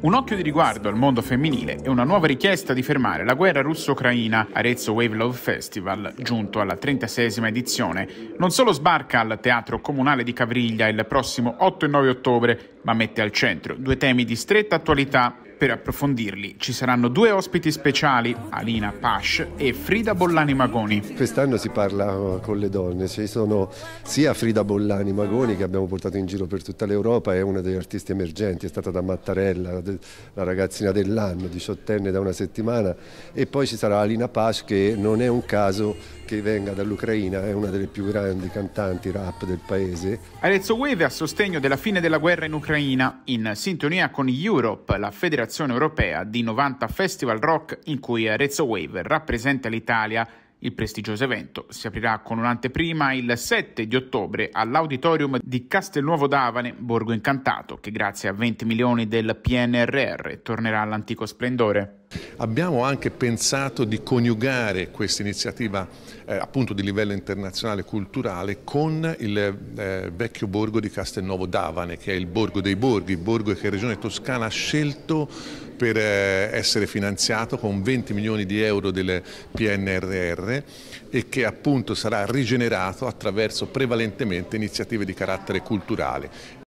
Un occhio di riguardo al mondo femminile e una nuova richiesta di fermare la guerra russo-ucraina Arezzo Wave Love Festival, giunto alla 36esima edizione, non solo sbarca al Teatro Comunale di Cavriglia il prossimo 8 e 9 ottobre, ma mette al centro due temi di stretta attualità per approfondirli ci saranno due ospiti speciali, Alina Pash e Frida Bollani Magoni. Quest'anno si parla uh, con le donne, ci sono sia Frida Bollani Magoni che abbiamo portato in giro per tutta l'Europa, è una degli artisti emergenti, è stata da Mattarella, la ragazzina dell'anno, diciottenne da una settimana, e poi ci sarà Alina Pash che non è un caso che venga dall'Ucraina, è una delle più grandi cantanti rap del paese. Arezzo Wave a sostegno della fine della guerra in Ucraina, in sintonia con Europe, la federazione europea di 90 festival rock in cui Arezzo Wave rappresenta l'Italia. Il prestigioso evento si aprirà con un'anteprima il 7 di ottobre all'auditorium di Castelnuovo d'Avane, Borgo Incantato, che grazie a 20 milioni del PNRR tornerà all'antico splendore. Abbiamo anche pensato di coniugare questa iniziativa eh, appunto di livello internazionale culturale con il eh, vecchio borgo di Castelnuovo d'Avane, che è il borgo dei borghi, il borgo che la Regione Toscana ha scelto per eh, essere finanziato con 20 milioni di euro del PNRR e che appunto sarà rigenerato attraverso prevalentemente iniziative di carattere culturale.